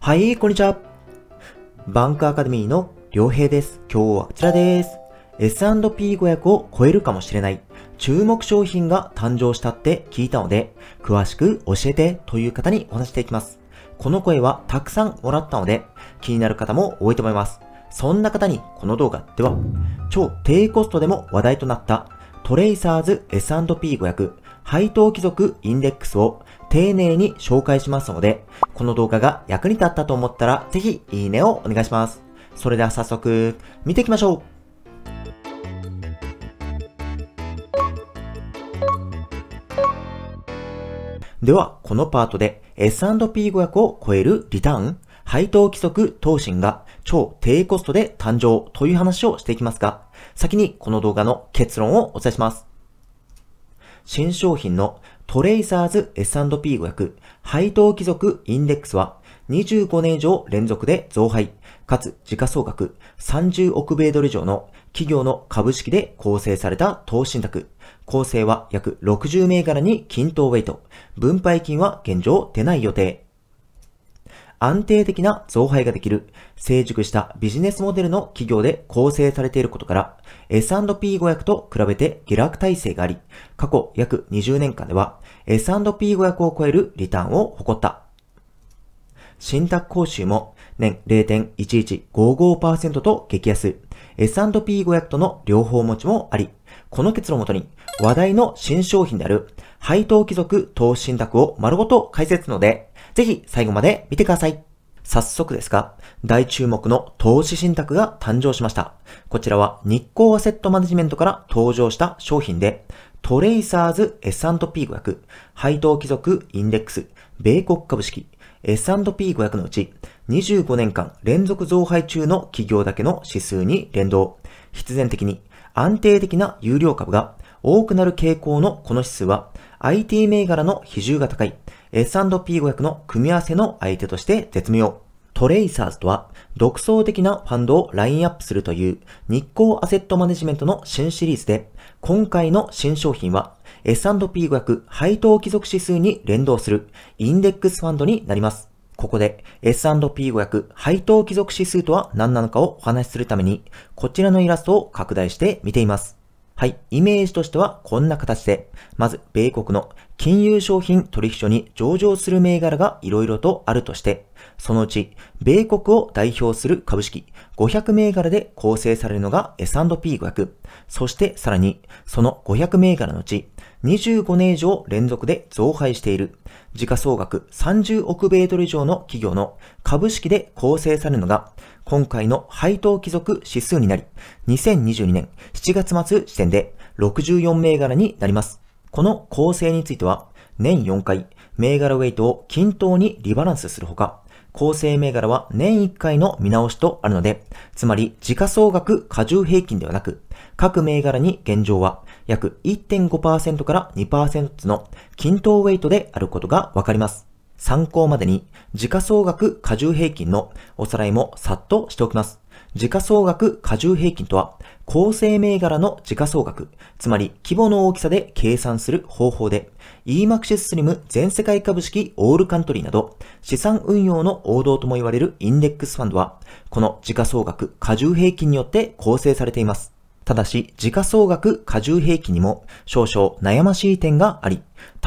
はい、こんにちは。バンクアカデミーの良平です。今日はこちらです。S&P500 を超えるかもしれない注目商品が誕生したって聞いたので、詳しく教えてという方にお話していきます。この声はたくさんもらったので、気になる方も多いと思います。そんな方にこの動画では、超低コストでも話題となったトレイサーズ S&P500 配当貴族インデックスを丁寧に紹介しますので、この動画が役に立ったと思ったら、ぜひいいねをお願いします。それでは早速、見ていきましょうでは、このパートで S&P500 を超えるリターン、配当規則投信が超低コストで誕生という話をしていきますが、先にこの動画の結論をお伝えします。新商品のトレイサーズ S&P 500配当貴族インデックスは25年以上連続で増配、かつ時価総額30億米ドル以上の企業の株式で構成された投資信託。構成は約60銘柄に均等ウェイト。分配金は現状出ない予定。安定的な増配ができる、成熟したビジネスモデルの企業で構成されていることから、S&P500 と比べて下落体制があり、過去約20年間では S&P500 を超えるリターンを誇った。信託講習も年0.1155%と激安、S&P500 との両方持ちもあり、この結論をもとに話題の新商品である配当貴族投資信託を丸ごと解説ので、ぜひ最後まで見てください。早速ですが、大注目の投資信託が誕生しました。こちらは日光アセットマネジメントから登場した商品で、トレイサーズ S&P500、配当貴族インデックス、米国株式、S&P500 のうち25年間連続増配中の企業だけの指数に連動。必然的に安定的な有料株が多くなる傾向のこの指数は IT 銘柄の比重が高い S&P500 の組み合わせの相手として絶妙。トレイサーズとは、独創的なファンドをラインアップするという日光アセットマネジメントの新シリーズで、今回の新商品は S&P500 配当貴族指数に連動するインデックスファンドになります。ここで S&P500 配当貴族指数とは何なのかをお話しするために、こちらのイラストを拡大して見ています。はい、イメージとしてはこんな形で、まず米国の金融商品取引所に上場する銘柄が色々とあるとして、そのうち、米国を代表する株式500銘柄で構成されるのが S&P500。そしてさらに、その500銘柄のうち、25年以上連続で増配している、時価総額30億米ドル以上の企業の株式で構成されるのが、今回の配当貴族指数になり、2022年7月末時点で64銘柄になります。この構成については、年4回、銘柄ウェイトを均等にリバランスするほか、構成銘柄は年1回の見直しとあるので、つまり時価総額過重平均ではなく、各銘柄に現状は約1.5%から2%の均等ウェイトであることがわかります。参考までに時価総額過重平均のおさらいもさっとしておきます。時価総額過重平均とは、構成銘柄の時価総額、つまり規模の大きさで計算する方法で、EMAXIS SLIM 全世界株式オールカントリーなど、資産運用の王道とも言われるインデックスファンドは、この時価総額過重平均によって構成されています。ただし、時価総額過重平均にも少々悩ましい点があり、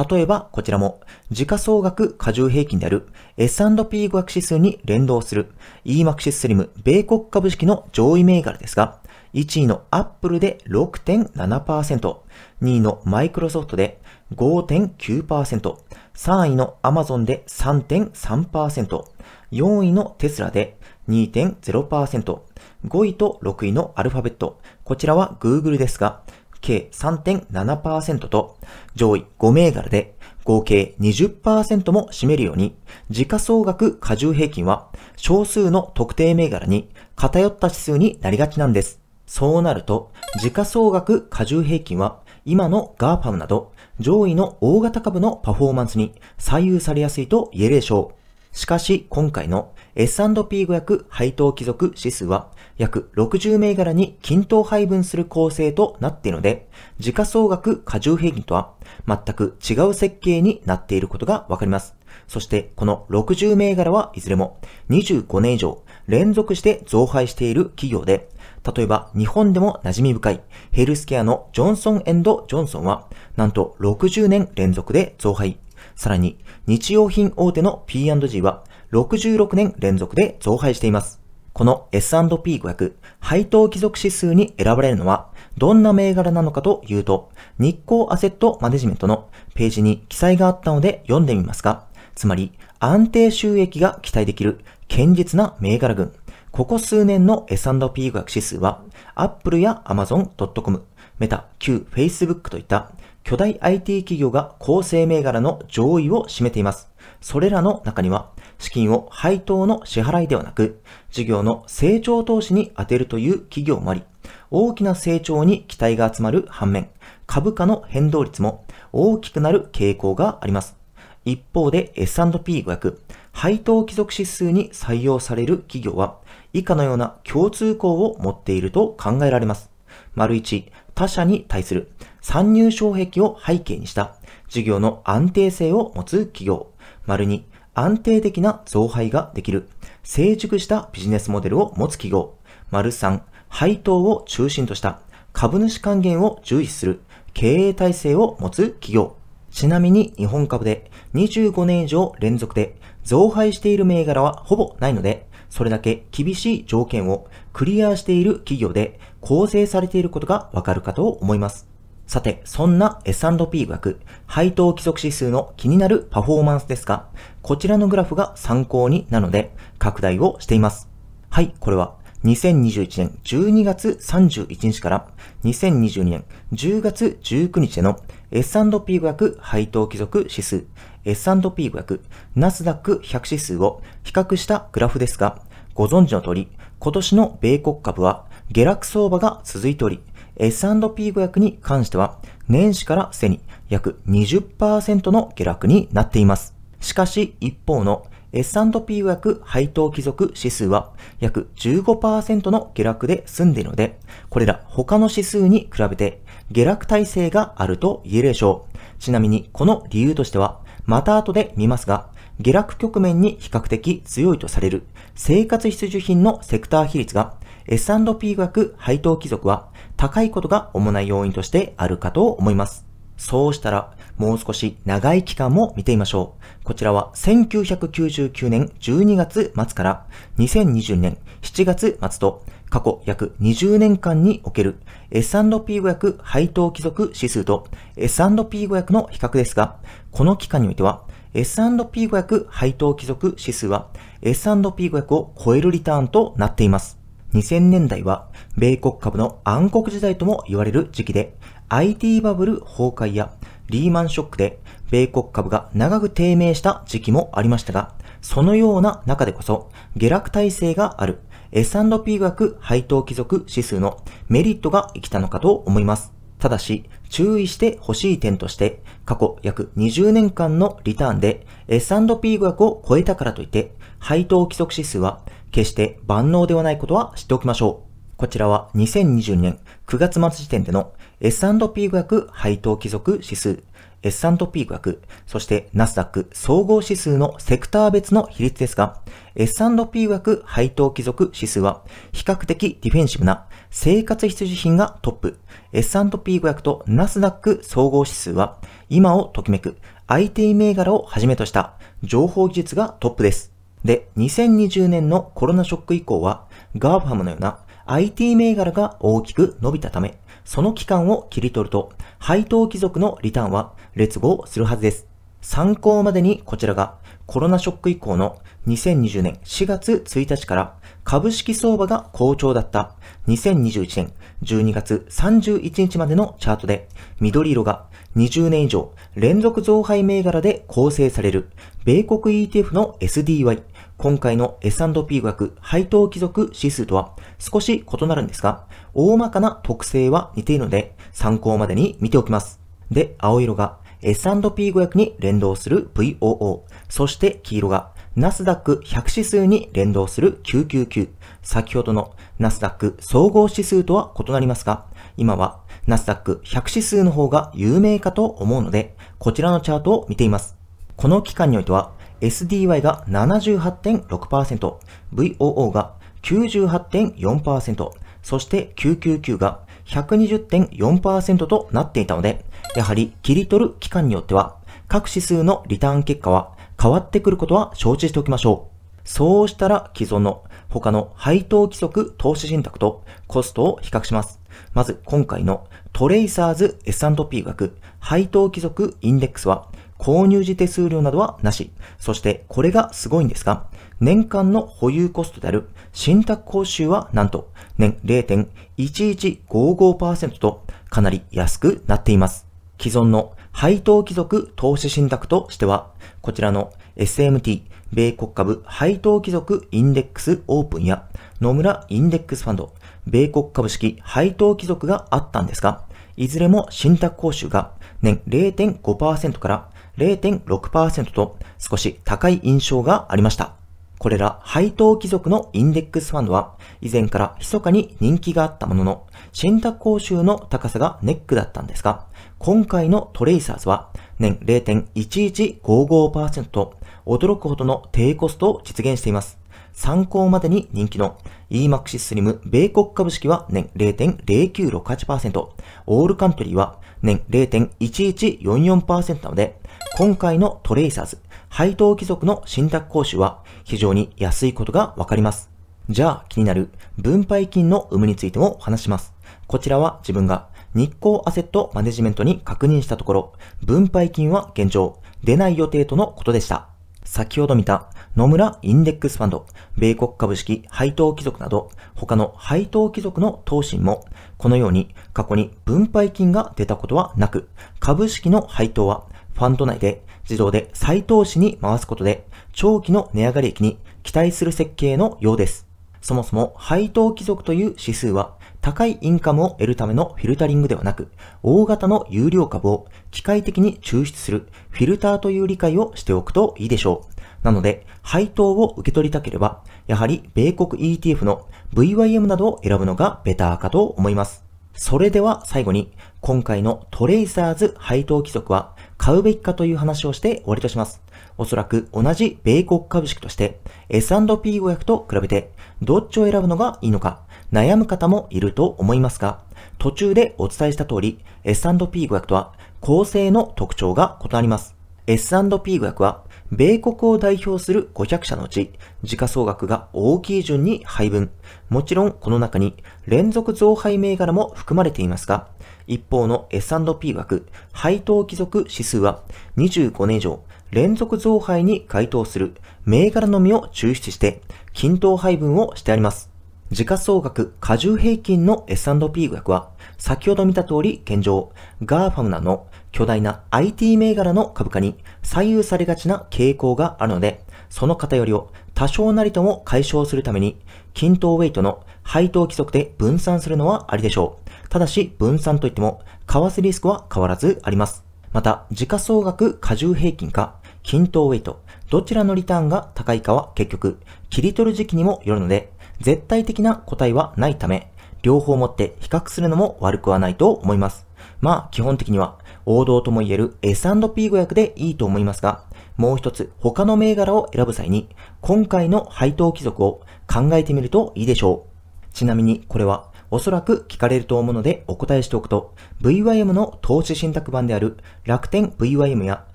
例えばこちらも、時価総額過重平均である S&P 500指数に連動する EMAXIS SLIM 米国株式の上位銘柄ですが、1位のアップルで6.7%、2位のマイクロソフトで5.9%、3位のアマゾンで3.3%、4位のテスラで2.0%、5位と6位のアルファベット、こちらは Google ですが、計3.7%と上位5銘柄で合計20%も占めるように、時価総額過重平均は少数の特定銘柄に偏った指数になりがちなんです。そうなると、時価総額加重平均は今の GAFAM など上位の大型株のパフォーマンスに左右されやすいと言えるでしょう。しかし今回の S&P500 配当貴族指数は約60銘柄に均等配分する構成となっているので、時価総額過重平均とは全く違う設計になっていることがわかります。そしてこの60銘柄はいずれも25年以上連続して増配している企業で、例えば、日本でも馴染み深いヘルスケアのジョンソンジョンソンは、なんと60年連続で増配。さらに、日用品大手の P&G は、66年連続で増配しています。この S&P500 配当貴族指数に選ばれるのは、どんな銘柄なのかというと、日光アセットマネジメントのページに記載があったので読んでみますが、つまり安定収益が期待できる堅実な銘柄群。ここ数年の S&P 500指数は、Apple や Amazon.com、メタ、旧 Facebook といった巨大 IT 企業が構成銘柄の上位を占めています。それらの中には、資金を配当の支払いではなく、事業の成長投資に充てるという企業もあり、大きな成長に期待が集まる反面、株価の変動率も大きくなる傾向があります。一方で S&P500、配当帰属指数に採用される企業は、以下のような共通項を持っていると考えられます。丸1、他社に対する参入障壁を背景にした事業の安定性を持つ企業。丸2、安定的な増配ができる成熟したビジネスモデルを持つ企業。丸3、配当を中心とした株主還元を重視する経営体制を持つ企業。ちなみに日本株で25年以上連続で増配している銘柄はほぼないので、それだけ厳しい条件をクリアしている企業で構成されていることがわかるかと思います。さて、そんな S&P 額、配当規則指数の気になるパフォーマンスですが、こちらのグラフが参考になので、拡大をしています。はい、これは2021年12月31日から2022年10月19日での S&P 5配当規則指数 S&P500、ナスダック100指数を比較したグラフですが、ご存知の通り、今年の米国株は下落相場が続いており、S&P500 に関しては、年始からせに約20%の下落になっています。しかし、一方の S&P500 配当貴族指数は約15%の下落で済んでいるので、これら他の指数に比べて下落体制があると言えるでしょう。ちなみに、この理由としては、また後で見ますが、下落局面に比較的強いとされる生活必需品のセクター比率が S&P 額配当貴族は高いことが主な要因としてあるかと思います。そうしたら、もう少し長い期間も見てみましょう。こちらは1999年12月末から2020年7月末と過去約20年間における S&P500 配当貴族指数と S&P500 の比較ですが、この期間においては S&P500 配当貴族指数は S&P500 を超えるリターンとなっています。2000年代は米国株の暗黒時代とも言われる時期で IT バブル崩壊やリーマンショックで米国株が長く低迷した時期もありましたが、そのような中でこそ下落体制がある S&P 学配当貴族指数のメリットが生きたのかと思います。ただし、注意してほしい点として、過去約20年間のリターンで S&P 500を超えたからといって、配当規則指数は決して万能ではないことは知っておきましょう。こちらは2022年9月末時点での S&P500 配当規則指数 S&P 500、そしてナスダック総合指数のセクター別の比率ですが、S&P 500配当貴族指数は、比較的ディフェンシブな生活必需品がトップ。S&P500 とナスダック総合指数は、今をときめく IT 銘柄をはじめとした情報技術がトップです。で、2020年のコロナショック以降は、ガーファムのような IT 銘柄が大きく伸びたため、その期間を切り取ると、配当貴族のリターンは列後をするはずです。参考までにこちらがコロナショック以降の2020年4月1日から株式相場が好調だった2021年12月31日までのチャートで緑色が20年以上連続増配銘柄で構成される米国 ETF の SDY 今回の S&P 額配当貴族指数とは少し異なるんですが、大まかな特性は似ているので、参考までに見ておきます。で、青色が S&P500 に連動する VOO、そして黄色がナスダック100指数に連動する999。先ほどのナスダック総合指数とは異なりますが、今はナスダック100指数の方が有名かと思うので、こちらのチャートを見ています。この期間においては、SDY が78.6%、VOO が98.4%、そして999が120.4%となっていたので、やはり切り取る期間によっては、各指数のリターン結果は変わってくることは承知しておきましょう。そうしたら既存の他の配当規則投資信託とコストを比較します。まず今回のトレイサーズ S&P 額配当規則インデックスは購入時手数料などはなし。そして、これがすごいんですが、年間の保有コストである信託報酬はなんと年0.1155%とかなり安くなっています。既存の配当貴族投資信託としては、こちらの SMT 米国株配当貴族インデックスオープンや野村インデックスファンド米国株式配当貴族があったんですが、いずれも信託報酬が年0.5%から0.6%と少し高い印象がありました。これら配当貴族のインデックスファンドは以前から密かに人気があったものの、信託報酬の高さがネックだったんですが、今回のトレイサーズは年0.1155%と驚くほどの低コストを実現しています。参考までに人気の EMAXIS SLIM 米国株式は年0.0968%、オールカントリーは年0.1144%なので、今回のトレイサーズ、配当貴族の信託講習は非常に安いことがわかります。じゃあ気になる分配金の有無についても話します。こちらは自分が日光アセットマネジメントに確認したところ、分配金は現状出ない予定とのことでした。先ほど見た野村インデックスファンド、米国株式配当貴族など、他の配当貴族の投資も、このように過去に分配金が出たことはなく、株式の配当はファンド内で自動で再投資に回すことで、長期の値上がり益に期待する設計のようです。そもそも配当貴族という指数は、高いインカムを得るためのフィルタリングではなく、大型の有料株を機械的に抽出するフィルターという理解をしておくといいでしょう。なので、配当を受け取りたければ、やはり米国 ETF の VYM などを選ぶのがベターかと思います。それでは最後に、今回のトレイサーズ配当規則は買うべきかという話をして終わりとします。おそらく同じ米国株式として S&P500 と比べてどっちを選ぶのがいいのか悩む方もいると思いますが途中でお伝えした通り S&P500 とは構成の特徴が異なります。S&P500 は米国を代表する500社のうち時価総額が大きい順に配分。もちろんこの中に連続増配銘柄も含まれていますが一方の S&P 枠、配当貴族指数は、25年以上、連続増配に該当する銘柄のみを抽出して、均等配分をしてあります。時価総額過重平均の S&P 額は、先ほど見た通り現状、ガーファムなの巨大な IT 銘柄の株価に左右されがちな傾向があるので、その偏りを多少なりとも解消するために、均等ウェイトの配当規則で分散するのはありでしょう。ただし、分散といっても、為替リスクは変わらずあります。また、時価総額過重平均か、均等ウェイト、どちらのリターンが高いかは結局、切り取る時期にもよるので、絶対的な答えはないため、両方持って比較するのも悪くはないと思います。まあ、基本的には、王道ともいえる S&P 500でいいと思いますが、もう一つ他の銘柄を選ぶ際に、今回の配当貴族を考えてみるといいでしょう。ちなみにこれはおそらく聞かれると思うのでお答えしておくと、VYM の投資信託版である楽天 VYM や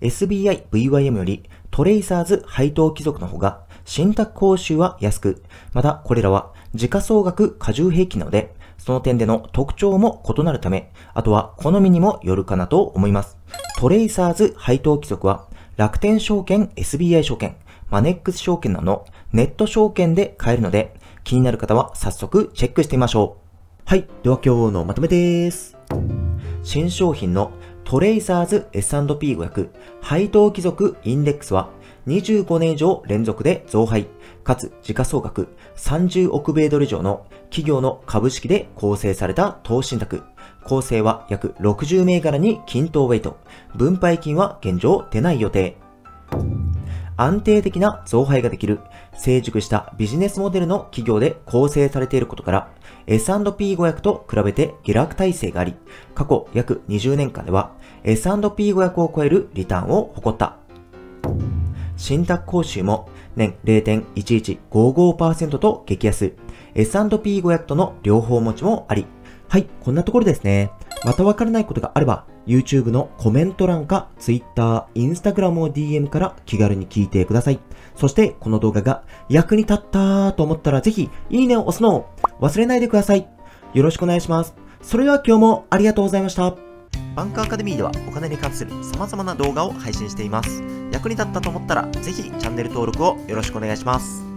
SBI VYM よりトレイサーズ配当貴族の方が信託報酬は安く、またこれらは時価総額過重平均なので、その点での特徴も異なるため、あとは好みにもよるかなと思います。トレイサーズ配当規則は、楽天証券 SBI 証券、マネックス証券などのネット証券で買えるので、気になる方は早速チェックしてみましょう。はい。では今日のまとめです。新商品のトレイサーズ S&P500 配当貴族インデックスは25年以上連続で増配。かつ時価総額30億米ドル以上の企業の株式で構成された投資信託。構成は約60銘柄に均等ウェイト。分配金は現状出ない予定。安定的な増配ができる、成熟したビジネスモデルの企業で構成されていることから、S&P500 と比べて下落体制があり、過去約20年間では S&P500 を超えるリターンを誇った。信託講習も年0.1155%と激安、S&P500 の両方持ちもあり。はい、こんなところですね。またわからないことがあれば、YouTube のコメント欄か Twitter、Instagram を DM から気軽に聞いてください。そしてこの動画が役に立ったと思ったらぜひいいねを押すのを忘れないでください。よろしくお願いします。それでは今日もありがとうございました。バンクアカデミーではお金に関する様々な動画を配信しています。役に立ったと思ったら、ぜひチャンネル登録をよろしくお願いします。